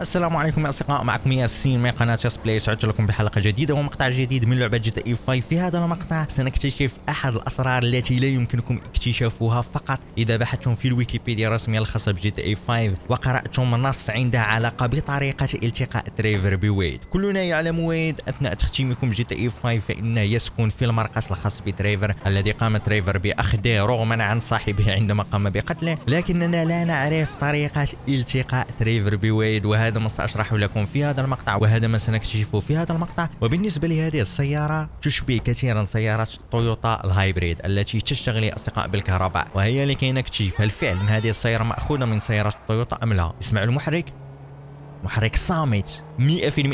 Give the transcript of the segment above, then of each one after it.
السلام عليكم يا اصدقاء معكم ياسين من قناه شاس بلاي سعدت لكم بحلقه جديده ومقطع جديد من لعبه جي تي 5 في هذا المقطع سنكتشف احد الاسرار التي لا يمكنكم اكتشافها فقط اذا بحثتم في الويكيبيديا الرسميه الخاصه بجي تي 5 وقراتم نص عنده علاقه بطريقه التقاء تريفر بويد كلنا يعلم ويد اثناء تختيمكم جي تي 5 فانه يسكن في المرقص الخاص بتريفر الذي قام تريفر باخذه رغما عن صاحبه عندما قام بقتله لكننا لا نعرف طريقه التقاء تريفر بويد وهذا هذا ما سأشرحه لكم في هذا المقطع وهذا ما سنكتشفه في هذا المقطع وبالنسبة لهذه السيارة تشبه كثيرا سيارات تويوتا الهايبريد التي تشتغل يا أصدقاء بالكهرباء وهي لكي نكتشف هل فعلا هذه السيارة مأخوذة من سيارات تويوتا أم لا اسمعوا المحرك محرك صامت 100%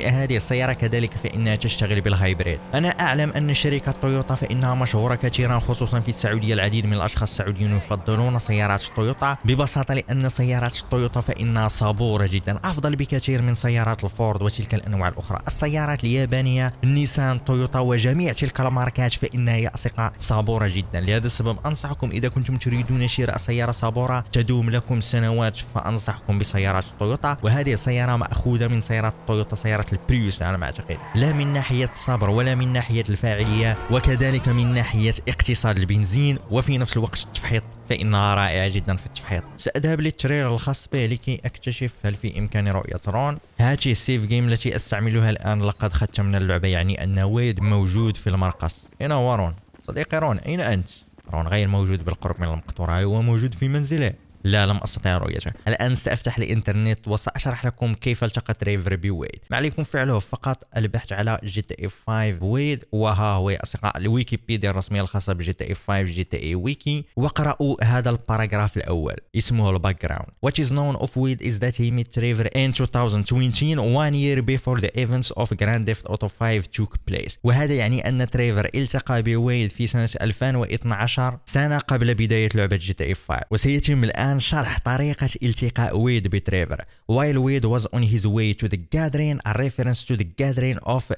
هذه السيارة كذلك فإنها تشتغل بالهايبريد أنا أعلم أن شركة تويوتا فإنها مشهورة كثيرا خصوصا في السعودية العديد من الأشخاص السعوديين يفضلون سيارات تويوتا ببساطة لأن سيارات تويوتا فإنها صبورة جدا أفضل بكثير من سيارات الفورد وتلك الأنواع الأخرى السيارات اليابانية نيسان تويوتا وجميع تلك الماركات فإنها يا أصدقاء صبورة جدا لهذا السبب أنصحكم إذا كنتم تريدون شراء سيارة صبورة تدوم لكم سنوات فأنصحكم بسيارات تويوتا وهذه السيارة مأخوذة من سيارات تويوتا سيارة البريوس على ما أعتقد لا من ناحية الصبر ولا من ناحية الفاعلية وكذلك من ناحية اقتصاد البنزين وفي نفس الوقت التفحيط فإنها رائعة جدا في التفحيط سأذهب للتريلر الخاص به لكي أكتشف هل في إمكاني رؤية رون هاتي السيف جيم التي أستعملها الآن لقد ختمنا اللعبة يعني أن ويد موجود في المرقص أين هو رون؟ صديقي رون أين أنت؟ رون غير موجود بالقرب من المقطورة هو موجود في منزله لا لم استطع رؤيته الان سافتح الانترنت وساشرح لكم كيف التقت ريف ريبيو ويد ما عليكم فعله فقط البحث على جي تي اي 5 ويد وها هو اصدقاء الويكيبيديا الرسميه الخاصه بجي تي اي 5 جي تي اي ويكي وقرأوا هذا الباراجراف الاول اسمه الباك جراوند What is known of ويد is that he met Trevor in 2020 one year before the events of Grand ديفت اوتو 5 took place وهذا يعني ان تريفر التقى بويد في سنه 2012 سنه قبل بدايه لعبه جي تي اي 5 وسيتم الان عن شرح طريقة التقاء ويد بتريفر while ويد was on his way to the gathering a reference to the gathering of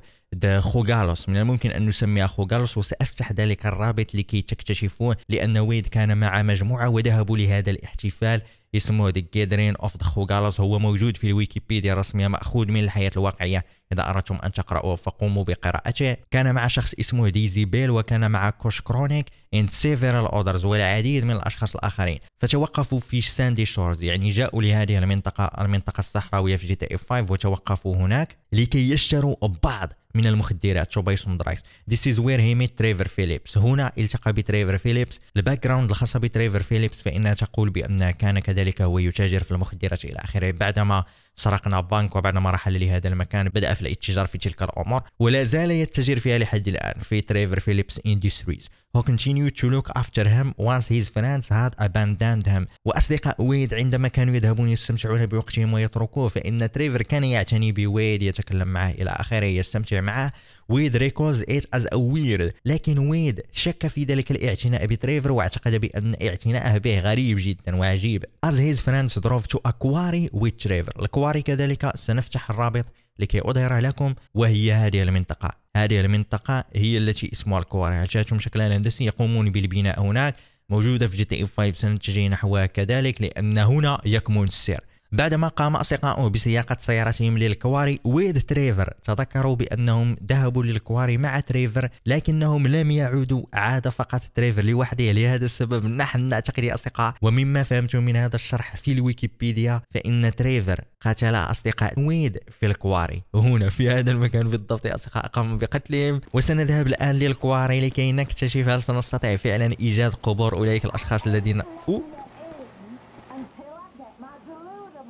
the خوغالوس من الممكن أن نسميها خوغالوس وسأفتح ذلك الرابط لكي تكتشفوه لأن ويد كان مع مجموعة وذهبوا لهذا الاحتفال يسموه The Gathering of the Khogalas هو موجود في الويكيبيديا الرسمية مأخوذ من الحياة الواقعية إذا أردتم أن تقرأوه فقوموا بقراءته كان مع شخص اسمه ديزي بيل وكان مع كوش كرونيك and several others والعديد من الأشخاص الآخرين فتوقفوا في ساندي شورز يعني جاءوا لهذه المنطقة المنطقة الصحراوية في جي تي 5 وتوقفوا هناك لكي يشتروا بعض من المخدرات شوبيشون درايف ذيس از وير هي ميت تريفر فيليبس هنا التقى بتريفر فيليبس الباك جراوند الخاصة بتريفر فيليبس فإنها تقول بأن كان كذلك هو يتاجر في المخدرات إلى آخره بعدما سرقنا بنك وبعد ما رحل لهذا المكان بدأ في الاتجار في تلك الأمور ولا زال يتجر فيها لحد الآن في تريفر فيليبس إندستريز هو كونتينيو تو لوك افتر هيم وانس هيز فرانس هاد اباندند هيم وأصدقاء ويد عندما كانوا يذهبون يستمتعون بوقتهم ويتركوه فإن تريفر كان يعتني بويد يتكلم معه إلى آخره يستمتع معه ويد ريكوز it از a لكن ويد شك في ذلك الاعتناء بتريفر واعتقد بأن اعتناءه به غريب جدا وعجيب از هيز فرانس دروف تو اكواري ويد تريفر الحوار كذلك سنفتح الرابط لكي أظهر لكم وهي هذه المنطقة هذه المنطقة هي التي اسمها الكواري عشاتهم شكلها الهندسي يقومون بالبناء هناك موجودة في جي تي 5 سنتجه نحوها كذلك لأن هنا يكمن السر بعدما قام أصدقاؤه بسياقة سيارتهم للكواري ويد تريفر تذكروا بأنهم ذهبوا للكواري مع تريفر لكنهم لم يعودوا عاد فقط تريفر لوحده لهذا السبب نحن نعتقد يا أصدقاء ومما فهمت من هذا الشرح في الويكيبيديا فإن تريفر قتل أصدقاء ويد في الكواري هنا في هذا المكان بالضبط يا أصدقاء قام بقتلهم وسنذهب الآن للكواري لكي نكتشف هل سنستطيع فعلا إيجاد قبور أولئك الأشخاص الذين أوه.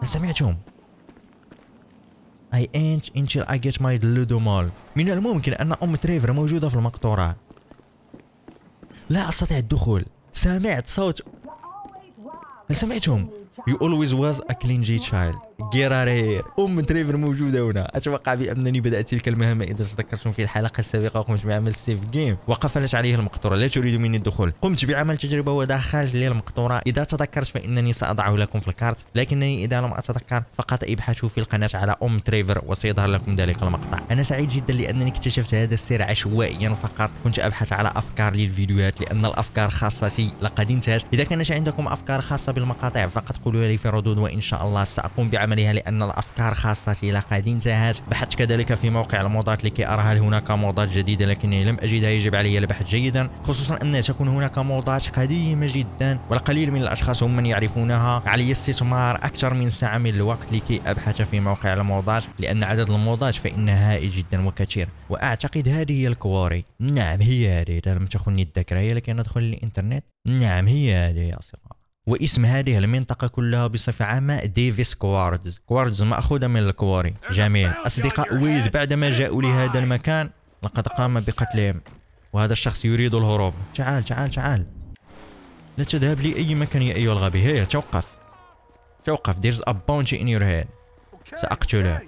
هل سمعتم؟ I ain't until I get my لودو mall. من الممكن ان ام تريفر موجوده في المقطوره لا استطيع الدخول سمعت صوت هل سمعتم؟ you always was a clean child جيرارير ام تريفر موجوده هنا اتوقع بانني بدات تلك المهمه اذا تذكرتم في الحلقه السابقه وقمت بعمل سيف جيم وقفلت عليه المقطوره لا تريد مني الدخول قمت بعمل تجربه ودخل لي المقطوره اذا تذكرت فانني ساضعه لكم في الكارت لكنني اذا لم اتذكر فقط ابحثوا في القناه على ام تريفر وسيظهر لكم ذلك المقطع انا سعيد جدا لانني اكتشفت هذا السر عشوائيا فقط كنت ابحث على افكار للفيديوهات لان الافكار خاصتي لقد انتهت اذا كانت عندكم افكار خاصه بالمقاطع فقط قولوا لي في ردود وان شاء الله ساقوم بعمل عملها لأن الأفكار خاصة إلى قد انتهت بحثت كذلك في موقع الموضات لكي أرى هل هناك موضات جديدة لكني لم أجدها يجب علي البحث جيدا خصوصا أن تكون هناك موضات قديمة جدا والقليل من الأشخاص هم من يعرفونها علي استثمار أكثر من ساعة من الوقت لكي أبحث في موقع الموضات لأن عدد الموضات فإنها هائل جدا وكثير وأعتقد هذه هي الكواري نعم هي هذه لم تخني الذاكرة هي لكي ندخل الإنترنت نعم هي هذه يا أصدقاء واسم هذه المنطقة كلها بصفة عامة ديفيس كواردز كواردز مأخوذة من الكواري جميل أصدقاء ويلد بعدما جاءوا لهذا المكان لقد قام بقتلهم وهذا الشخص يريد الهروب تعال تعال تعال لا تذهب لأي مكان يا أيها الغبي هيا توقف توقف there's a bounty in your head سأقتله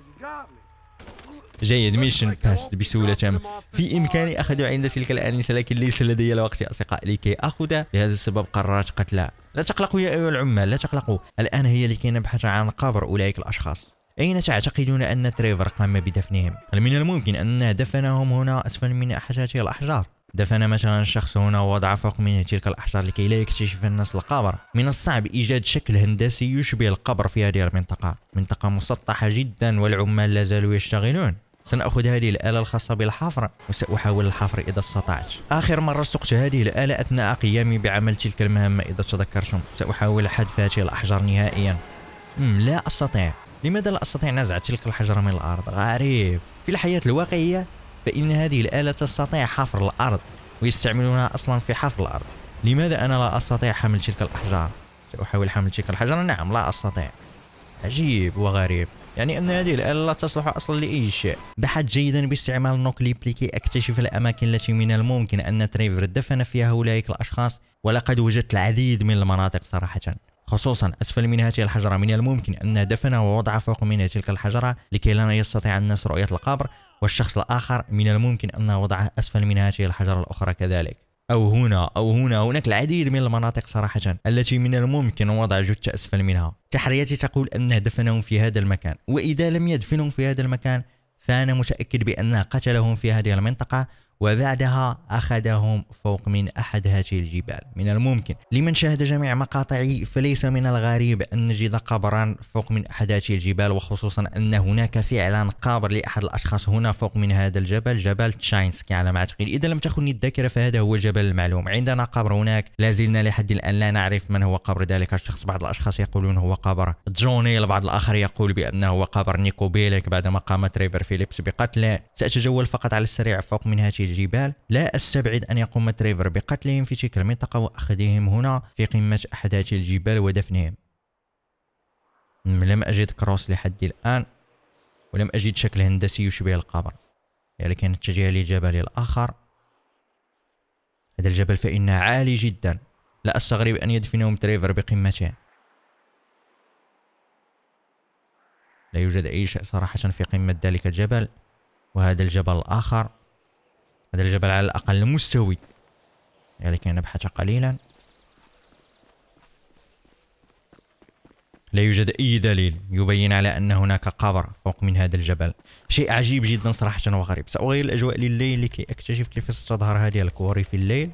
جيد ميشن باست بسهولة تامة في إمكاني أخذ عند تلك الآنسة لكن ليس لدي الوقت يا أصدقاء لكي أخذ لهذا السبب قررت قتلها لا تقلقوا يا أيها العمال لا تقلقوا الآن هي لكي نبحث عن قبر أولئك الأشخاص أين تعتقدون أن تريفر قام بدفنهم؟ هل من الممكن أن دفنهم هنا أسفل من أحجار الأحجار؟ دفن مثلا شخص هنا ووضع فوق منه تلك الأحجار لكي لا يكتشف الناس القبر من الصعب إيجاد شكل هندسي يشبه القبر في هذه المنطقة منطقة مسطحة جدا والعمال لا زالوا يشتغلون سنأخذ هذه الآلة الخاصة بالحفر وسأحاول الحفر إذا استطعت آخر مرة سقت هذه الآلة أثناء قيامي بعمل تلك المهمة إذا تذكرتم سأحاول حذف هذه الأحجار نهائيا لا أستطيع لماذا لا أستطيع نزع تلك الحجرة من الأرض غريب في الحياة الواقعية فإن هذه الآلة تستطيع حفر الأرض ويستعملونها أصلا في حفر الأرض لماذا أنا لا أستطيع حمل تلك الأحجار سأحاول حمل تلك الحجرة نعم لا أستطيع عجيب وغريب يعني أن هذه الآلة لا تصلح أصلا لأي شيء بحث جيدا باستعمال النوكليب لكي أكتشف الأماكن التي من الممكن أن تريفر دفن فيها أولئك الأشخاص ولقد وجدت العديد من المناطق صراحة خصوصا أسفل من هذه الحجرة من الممكن أن دفنه ووضع فوق من تلك الحجرة لكي لا يستطيع الناس رؤية القبر والشخص الآخر من الممكن أن وضعه أسفل من هذه الحجرة الأخرى كذلك أو هنا أو هنا هناك العديد من المناطق صراحة التي من الممكن وضع جثة أسفل منها تحريتي تقول أنه دفنهم في هذا المكان وإذا لم يدفنهم في هذا المكان فأنا متأكد بأنه قتلهم في هذه المنطقة وبعدها أخذهم فوق من أحد هذه الجبال من الممكن لمن شاهد جميع مقاطعي فليس من الغريب أن نجد قبرا فوق من أحد هذه الجبال وخصوصا أن هناك فعلا قبر لأحد الأشخاص هنا فوق من هذا الجبل جبل تشاينسكي على ما أعتقد إذا لم تخني الذاكرة فهذا هو جبل المعلوم عندنا قبر هناك لا زلنا لحد الآن لا نعرف من هو قبر ذلك الشخص بعض الأشخاص يقولون هو قبر جوني البعض الآخر يقول بأنه هو قبر نيكو بيلك بعدما قامت ريفر فيليبس بقتله سأتجول فقط على السريع فوق من هذه الجبال لا أستبعد أن يقوم تريفر بقتلهم في تلك المنطقة وأخذهم هنا في قمة أحداث الجبال ودفنهم لم أجد كروس لحد الآن ولم أجد شكل هندسي يشبه القبر لكن يعني نتجه للجبل الآخر هذا الجبل فإنه عالي جدا لا أستغرب أن يدفنهم تريفر بقمته لا يوجد أي شيء صراحة في قمة ذلك الجبل وهذا الجبل الآخر هذا الجبل على الأقل مستوي لذلك يعني نبحث قليلا لا يوجد أي دليل يبين على أن هناك قبر فوق من هذا الجبل شيء عجيب جدا صراحة وغريب سأغير الأجواء لليل لكي أكتشف كيف ستظهر هذه الكوري في الليل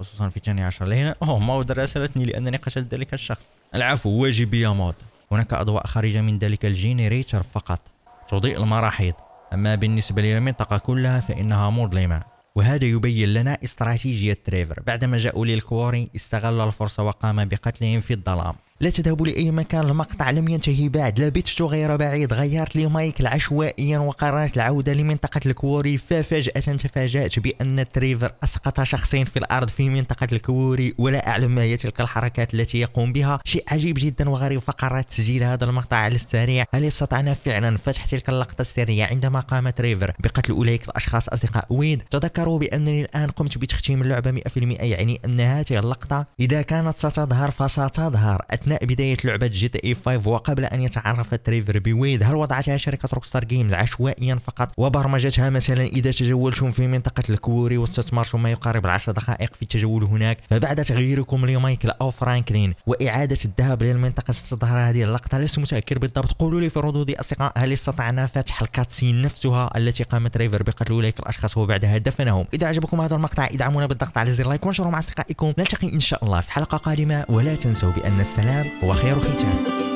خصوصا في الثاني عشر لهنا أوه مود راسلتني لأنني قتلت ذلك الشخص العفو واجبي يا مود هناك أضواء خارجة من ذلك الجينيريتر فقط تضيء المراحيض أما بالنسبة للمنطقة كلها فإنها مظلمة وهذا يبين لنا استراتيجية تريفر بعدما جاءوا للكواري استغل الفرصة وقام بقتلهم في الظلام لا تذهبوا لأي مكان المقطع لم ينتهي بعد لبثت غير بعيد غيرت لي مايكل عشوائيا وقررت العودة لمنطقة الكوري ففجأة تفاجأت بأن تريفر أسقط شخصين في الأرض في منطقة الكوري ولا أعلم ما هي تلك الحركات التي يقوم بها شيء عجيب جدا وغريب فقررت تسجيل هذا المقطع على السريع هل استطعنا فعلا فتح تلك اللقطة السرية عندما قام تريفر بقتل أولئك الأشخاص أصدقاء ويد تذكروا بأنني الآن قمت بتختيم اللعبة 100% يعني أن هذه اللقطة إذا كانت ستظهر فستظهر أثناء أثناء بداية لعبة جي تي اي 5 وقبل أن يتعرف تريفر بويد هل وضعتها شركة ستار جيمز عشوائيا فقط وبرمجتها مثلا إذا تجولتم في منطقة الكوري واستثمرتم ما يقارب 10 دقائق في التجول هناك فبعد تغييركم لمايكل أو فرانكلين وإعادة الذهاب للمنطقة ستظهر هذه اللقطة لست متأكد بالضبط قولوا لي في ردود أصدقاء هل استطعنا فتح الكاتسين نفسها التي قام تريفر بقتل أولئك الأشخاص وبعدها دفنهم إذا عجبكم هذا المقطع ادعمونا بالضغط على زر لايك وانشروا مع أصدقائكم نلتقي إن شاء الله في حلقة قادمة ولا تنسوا بأن السلام الختام وخير ختام